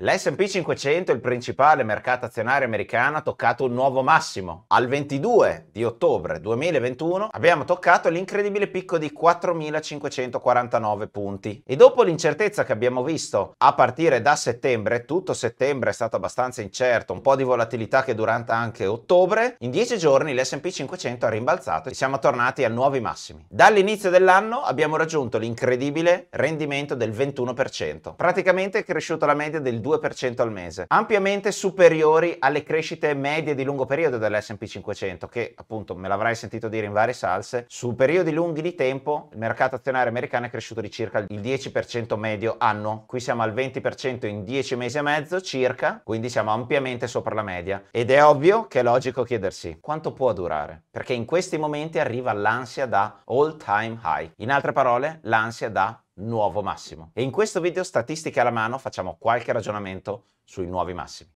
L'SP 500, il principale mercato azionario americano, ha toccato un nuovo massimo. Al 22 di ottobre 2021 abbiamo toccato l'incredibile picco di 4.549 punti. E dopo l'incertezza che abbiamo visto a partire da settembre, tutto settembre è stato abbastanza incerto, un po' di volatilità che durante anche ottobre, in 10 giorni l'SP 500 ha rimbalzato e siamo tornati a nuovi massimi. Dall'inizio dell'anno abbiamo raggiunto l'incredibile rendimento del 21%, praticamente è cresciuto la media del 2%. 2% al mese, ampiamente superiori alle crescite medie di lungo periodo dell'SP 500, che appunto me l'avrai sentito dire in varie salse, su periodi lunghi di tempo il mercato azionario americano è cresciuto di circa il 10% medio anno, qui siamo al 20% in 10 mesi e mezzo circa, quindi siamo ampiamente sopra la media ed è ovvio che è logico chiedersi quanto può durare, perché in questi momenti arriva l'ansia da all time high, in altre parole l'ansia da nuovo massimo. E in questo video statistiche alla mano facciamo qualche ragionamento sui nuovi massimi.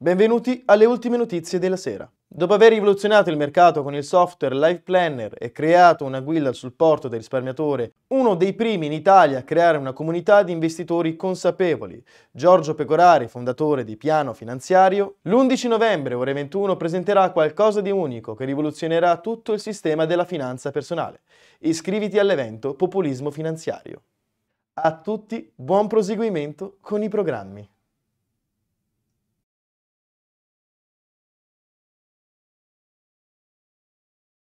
Benvenuti alle ultime notizie della sera. Dopo aver rivoluzionato il mercato con il software Life Planner e creato una guida al supporto del risparmiatore, uno dei primi in Italia a creare una comunità di investitori consapevoli, Giorgio Pecorari, fondatore di Piano Finanziario, l'11 novembre ore 21 presenterà qualcosa di unico che rivoluzionerà tutto il sistema della finanza personale. Iscriviti all'evento Populismo Finanziario. A tutti buon proseguimento con i programmi.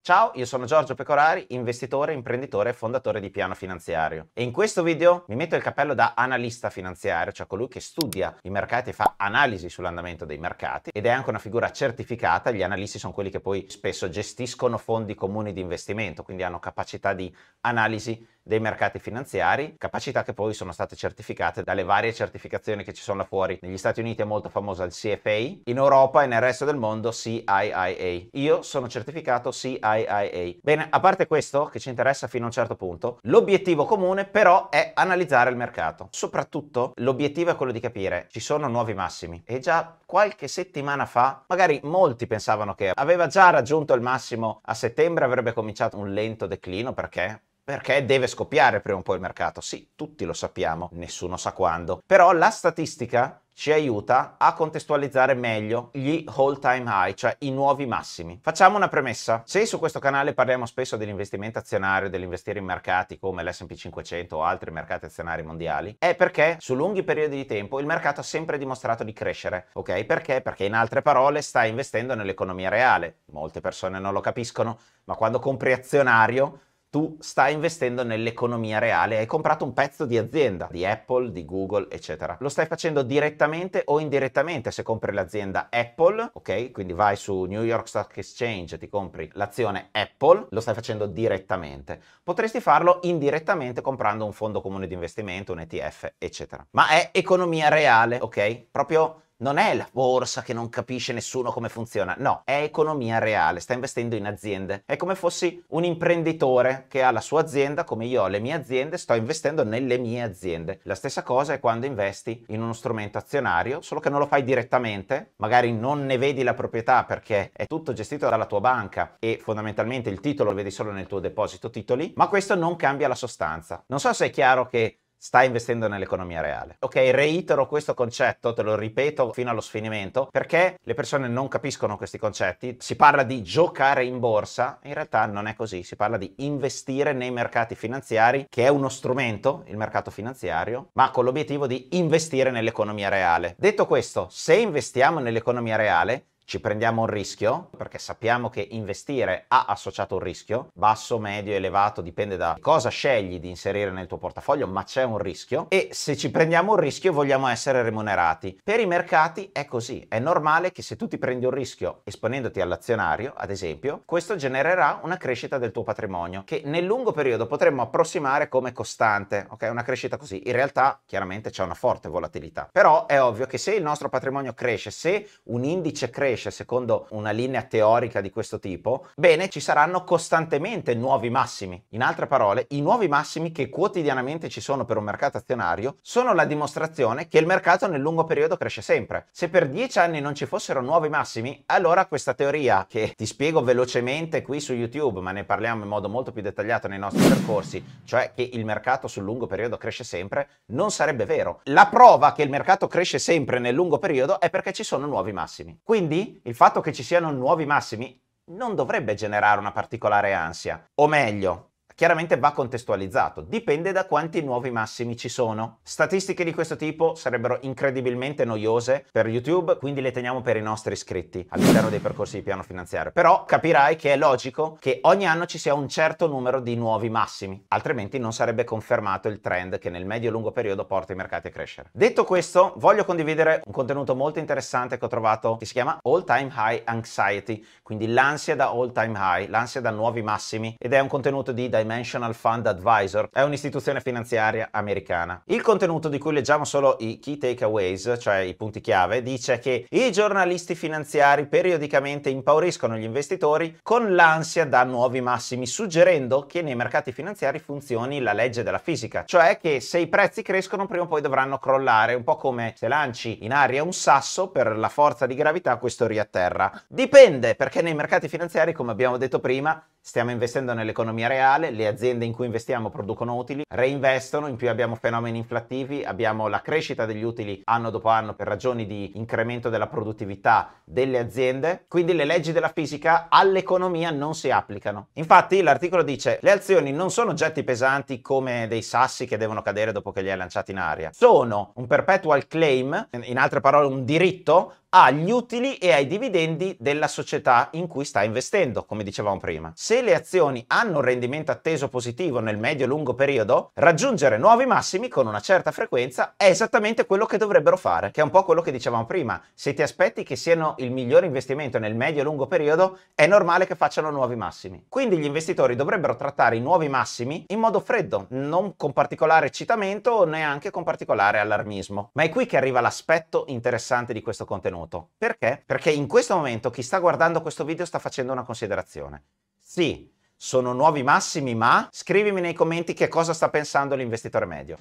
Ciao, io sono Giorgio Pecorari, investitore, imprenditore e fondatore di Piano Finanziario. E in questo video mi metto il cappello da analista finanziario, cioè colui che studia i mercati e fa analisi sull'andamento dei mercati ed è anche una figura certificata. Gli analisti sono quelli che poi spesso gestiscono fondi comuni di investimento, quindi hanno capacità di analisi dei mercati finanziari, capacità che poi sono state certificate dalle varie certificazioni che ci sono là fuori. Negli Stati Uniti è molto famosa il CFA, in Europa e nel resto del mondo CIIA. Io sono certificato CIIA. Bene, a parte questo che ci interessa fino a un certo punto, l'obiettivo comune però è analizzare il mercato. Soprattutto l'obiettivo è quello di capire ci sono nuovi massimi e già qualche settimana fa magari molti pensavano che aveva già raggiunto il massimo a settembre avrebbe cominciato un lento declino perché perché deve scoppiare prima o poi il mercato? Sì, tutti lo sappiamo, nessuno sa quando. Però la statistica ci aiuta a contestualizzare meglio gli all time high, cioè i nuovi massimi. Facciamo una premessa. Se su questo canale parliamo spesso dell'investimento azionario, dell'investire in mercati come l'S&P 500 o altri mercati azionari mondiali, è perché su lunghi periodi di tempo il mercato ha sempre dimostrato di crescere, ok? Perché? Perché in altre parole sta investendo nell'economia reale. Molte persone non lo capiscono, ma quando compri azionario tu stai investendo nell'economia reale, hai comprato un pezzo di azienda, di Apple, di Google, eccetera. Lo stai facendo direttamente o indirettamente se compri l'azienda Apple, ok? Quindi vai su New York Stock Exchange, e ti compri l'azione Apple, lo stai facendo direttamente. Potresti farlo indirettamente comprando un fondo comune di investimento, un ETF, eccetera. Ma è economia reale, ok? Proprio non è la borsa che non capisce nessuno come funziona, no, è economia reale, sta investendo in aziende. È come fossi un imprenditore che ha la sua azienda, come io ho le mie aziende, sto investendo nelle mie aziende. La stessa cosa è quando investi in uno strumento azionario, solo che non lo fai direttamente, magari non ne vedi la proprietà perché è tutto gestito dalla tua banca e fondamentalmente il titolo lo vedi solo nel tuo deposito titoli, ma questo non cambia la sostanza. Non so se è chiaro che sta investendo nell'economia reale. Ok, reitero questo concetto, te lo ripeto fino allo sfinimento, perché le persone non capiscono questi concetti. Si parla di giocare in borsa, in realtà non è così, si parla di investire nei mercati finanziari, che è uno strumento, il mercato finanziario, ma con l'obiettivo di investire nell'economia reale. Detto questo, se investiamo nell'economia reale, ci prendiamo un rischio, perché sappiamo che investire ha associato un rischio, basso, medio, elevato, dipende da cosa scegli di inserire nel tuo portafoglio, ma c'è un rischio e se ci prendiamo un rischio vogliamo essere remunerati. Per i mercati è così, è normale che se tu ti prendi un rischio esponendoti all'azionario, ad esempio, questo genererà una crescita del tuo patrimonio che nel lungo periodo potremmo approssimare come costante, ok? Una crescita così. In realtà chiaramente c'è una forte volatilità, però è ovvio che se il nostro patrimonio cresce, se un indice cresce, cresce secondo una linea teorica di questo tipo, bene, ci saranno costantemente nuovi massimi. In altre parole, i nuovi massimi che quotidianamente ci sono per un mercato azionario sono la dimostrazione che il mercato nel lungo periodo cresce sempre. Se per dieci anni non ci fossero nuovi massimi, allora questa teoria che ti spiego velocemente qui su YouTube, ma ne parliamo in modo molto più dettagliato nei nostri percorsi, cioè che il mercato sul lungo periodo cresce sempre, non sarebbe vero. La prova che il mercato cresce sempre nel lungo periodo è perché ci sono nuovi massimi. Quindi il fatto che ci siano nuovi massimi non dovrebbe generare una particolare ansia. O meglio, Chiaramente va contestualizzato, dipende da quanti nuovi massimi ci sono. Statistiche di questo tipo sarebbero incredibilmente noiose per YouTube, quindi le teniamo per i nostri iscritti all'interno dei percorsi di piano finanziario. Però capirai che è logico che ogni anno ci sia un certo numero di nuovi massimi, altrimenti non sarebbe confermato il trend che nel medio-lungo periodo porta i mercati a crescere. Detto questo, voglio condividere un contenuto molto interessante che ho trovato che si chiama All Time High Anxiety, quindi l'ansia da all time high, l'ansia da nuovi massimi ed è un contenuto di Dimensional Fund Advisor, è un'istituzione finanziaria americana. Il contenuto di cui leggiamo solo i key takeaways, cioè i punti chiave, dice che i giornalisti finanziari periodicamente impauriscono gli investitori con l'ansia da nuovi massimi, suggerendo che nei mercati finanziari funzioni la legge della fisica, cioè che se i prezzi crescono prima o poi dovranno crollare, un po' come se lanci in aria un sasso per la forza di gravità questo riatterra. Dipende, perché nei mercati finanziari, come abbiamo detto prima, Stiamo investendo nell'economia reale, le aziende in cui investiamo producono utili, reinvestono, in più abbiamo fenomeni inflattivi, abbiamo la crescita degli utili anno dopo anno per ragioni di incremento della produttività delle aziende, quindi le leggi della fisica all'economia non si applicano. Infatti l'articolo dice le azioni non sono oggetti pesanti come dei sassi che devono cadere dopo che li hai lanciati in aria, sono un perpetual claim, in altre parole un diritto agli utili e ai dividendi della società in cui sta investendo, come dicevamo prima. Se le azioni hanno un rendimento atteso positivo nel medio-lungo periodo, raggiungere nuovi massimi con una certa frequenza è esattamente quello che dovrebbero fare, che è un po' quello che dicevamo prima. Se ti aspetti che siano il miglior investimento nel medio-lungo periodo, è normale che facciano nuovi massimi. Quindi gli investitori dovrebbero trattare i nuovi massimi in modo freddo, non con particolare eccitamento o neanche con particolare allarmismo. Ma è qui che arriva l'aspetto interessante di questo contenuto minuto. Perché? Perché in questo momento chi sta guardando questo video sta facendo una considerazione. Sì, sono nuovi massimi, ma scrivimi nei commenti che cosa sta pensando l'investitore medio.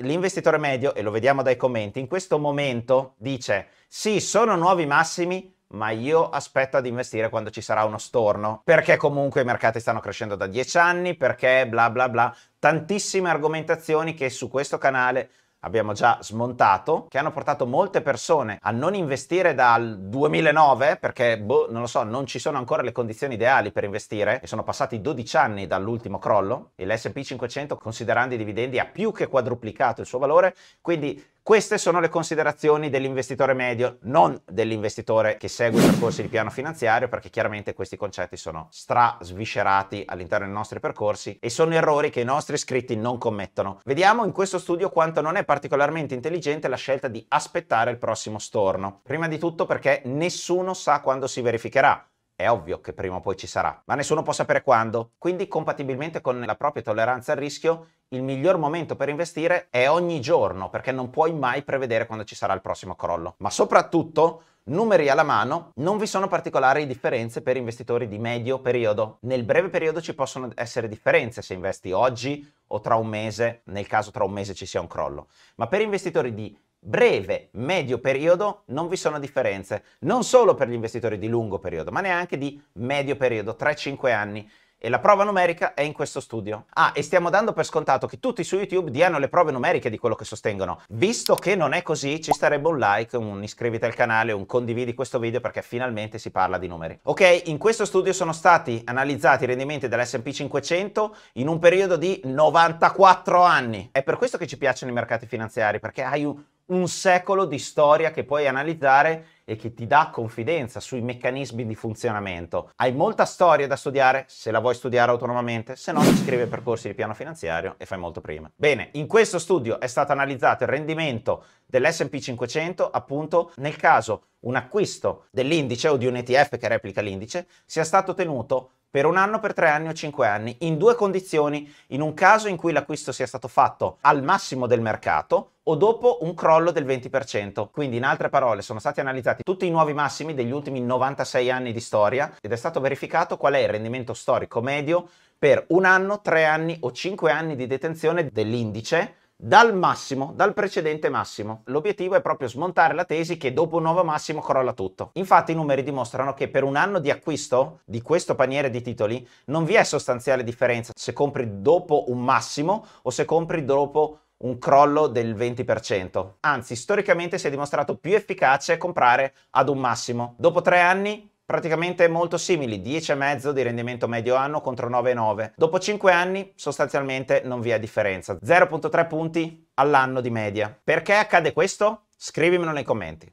L'investitore medio, e lo vediamo dai commenti, in questo momento dice sì, sono nuovi massimi, ma io aspetto ad investire quando ci sarà uno storno, perché comunque i mercati stanno crescendo da dieci anni, perché bla bla bla, tantissime argomentazioni che su questo canale abbiamo già smontato, che hanno portato molte persone a non investire dal 2009 perché, boh, non lo so, non ci sono ancora le condizioni ideali per investire e sono passati 12 anni dall'ultimo crollo e l'S&P 500, considerando i dividendi, ha più che quadruplicato il suo valore, quindi queste sono le considerazioni dell'investitore medio, non dell'investitore che segue i percorsi di piano finanziario, perché chiaramente questi concetti sono stra sviscerati all'interno dei nostri percorsi e sono errori che i nostri iscritti non commettono. Vediamo in questo studio quanto non è particolarmente intelligente la scelta di aspettare il prossimo storno. Prima di tutto perché nessuno sa quando si verificherà. È ovvio che prima o poi ci sarà, ma nessuno può sapere quando. Quindi, compatibilmente con la propria tolleranza al rischio, il miglior momento per investire è ogni giorno, perché non puoi mai prevedere quando ci sarà il prossimo crollo. Ma soprattutto, numeri alla mano, non vi sono particolari differenze per investitori di medio periodo. Nel breve periodo ci possono essere differenze se investi oggi o tra un mese, nel caso tra un mese ci sia un crollo. Ma per investitori di breve, medio periodo non vi sono differenze, non solo per gli investitori di lungo periodo, ma neanche di medio periodo, 3-5 anni. E la prova numerica è in questo studio. Ah, e stiamo dando per scontato che tutti su YouTube diano le prove numeriche di quello che sostengono. Visto che non è così, ci starebbe un like, un iscriviti al canale, un condividi questo video perché finalmente si parla di numeri. Ok, in questo studio sono stati analizzati i rendimenti dell'S&P 500 in un periodo di 94 anni. È per questo che ci piacciono i mercati finanziari, perché hai un un secolo di storia che puoi analizzare e che ti dà confidenza sui meccanismi di funzionamento. Hai molta storia da studiare se la vuoi studiare autonomamente, se no scrivi iscrivi percorsi di piano finanziario e fai molto prima. Bene, in questo studio è stato analizzato il rendimento dell'S&P 500 appunto nel caso un acquisto dell'indice o di un ETF che replica l'indice sia stato tenuto per un anno, per tre anni o cinque anni, in due condizioni, in un caso in cui l'acquisto sia stato fatto al massimo del mercato o dopo un crollo del 20%. Quindi in altre parole sono stati analizzati tutti i nuovi massimi degli ultimi 96 anni di storia ed è stato verificato qual è il rendimento storico medio per un anno, tre anni o cinque anni di detenzione dell'indice dal massimo, dal precedente massimo. L'obiettivo è proprio smontare la tesi che dopo un nuovo massimo crolla tutto. Infatti i numeri dimostrano che per un anno di acquisto di questo paniere di titoli non vi è sostanziale differenza se compri dopo un massimo o se compri dopo un crollo del 20%. Anzi, storicamente si è dimostrato più efficace comprare ad un massimo. Dopo tre anni praticamente molto simili, 10,5 di rendimento medio anno contro 9,9. Dopo 5 anni sostanzialmente non vi è differenza, 0,3 punti all'anno di media. Perché accade questo? Scrivimelo nei commenti.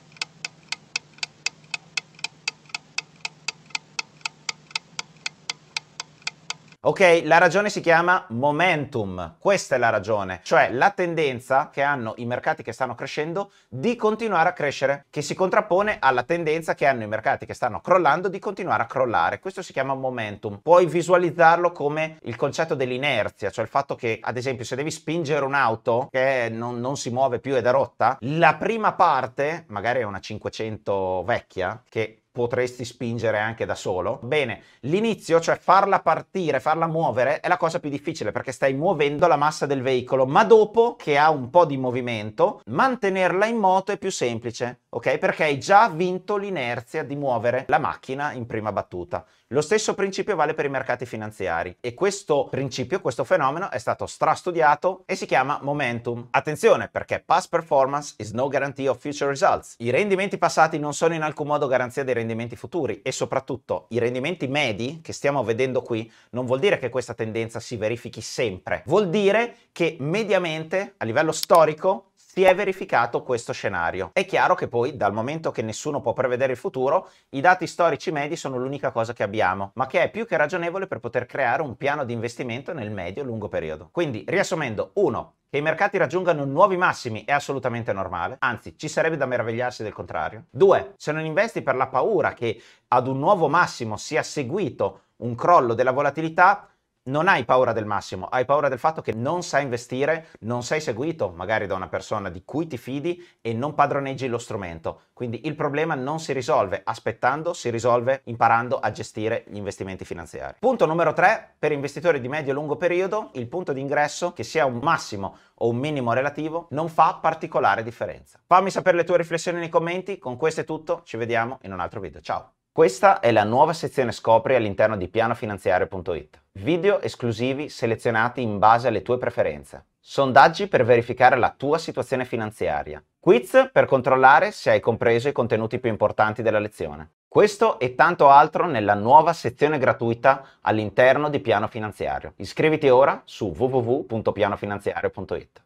Ok, la ragione si chiama momentum, questa è la ragione, cioè la tendenza che hanno i mercati che stanno crescendo di continuare a crescere, che si contrappone alla tendenza che hanno i mercati che stanno crollando di continuare a crollare. Questo si chiama momentum. Puoi visualizzarlo come il concetto dell'inerzia, cioè il fatto che, ad esempio, se devi spingere un'auto che non, non si muove più ed è rotta, la prima parte, magari è una 500 vecchia, che potresti spingere anche da solo. Bene, l'inizio, cioè farla partire, farla muovere, è la cosa più difficile perché stai muovendo la massa del veicolo, ma dopo che ha un po' di movimento, mantenerla in moto è più semplice, ok? Perché hai già vinto l'inerzia di muovere la macchina in prima battuta. Lo stesso principio vale per i mercati finanziari e questo principio, questo fenomeno è stato strastudiato e si chiama momentum. Attenzione perché past performance is no guarantee of future results. I rendimenti passati non sono in alcun modo garanzia dei rendimenti futuri e soprattutto i rendimenti medi che stiamo vedendo qui non vuol dire che questa tendenza si verifichi sempre, vuol dire che mediamente a livello storico si è verificato questo scenario. È chiaro che poi, dal momento che nessuno può prevedere il futuro, i dati storici medi sono l'unica cosa che abbiamo, ma che è più che ragionevole per poter creare un piano di investimento nel medio e lungo periodo. Quindi, riassumendo, 1. Che i mercati raggiungano nuovi massimi è assolutamente normale, anzi ci sarebbe da meravigliarsi del contrario. 2. Se non investi per la paura che ad un nuovo massimo sia seguito un crollo della volatilità, non hai paura del massimo, hai paura del fatto che non sai investire, non sei seguito magari da una persona di cui ti fidi e non padroneggi lo strumento. Quindi il problema non si risolve aspettando, si risolve imparando a gestire gli investimenti finanziari. Punto numero 3, per investitori di medio e lungo periodo, il punto di ingresso, che sia un massimo o un minimo relativo, non fa particolare differenza. Fammi sapere le tue riflessioni nei commenti, con questo è tutto, ci vediamo in un altro video, ciao! Questa è la nuova sezione Scopri all'interno di pianofinanziario.it. Video esclusivi selezionati in base alle tue preferenze. Sondaggi per verificare la tua situazione finanziaria. Quiz per controllare se hai compreso i contenuti più importanti della lezione. Questo e tanto altro nella nuova sezione gratuita all'interno di Piano Finanziario. Iscriviti ora su www.pianofinanziario.it.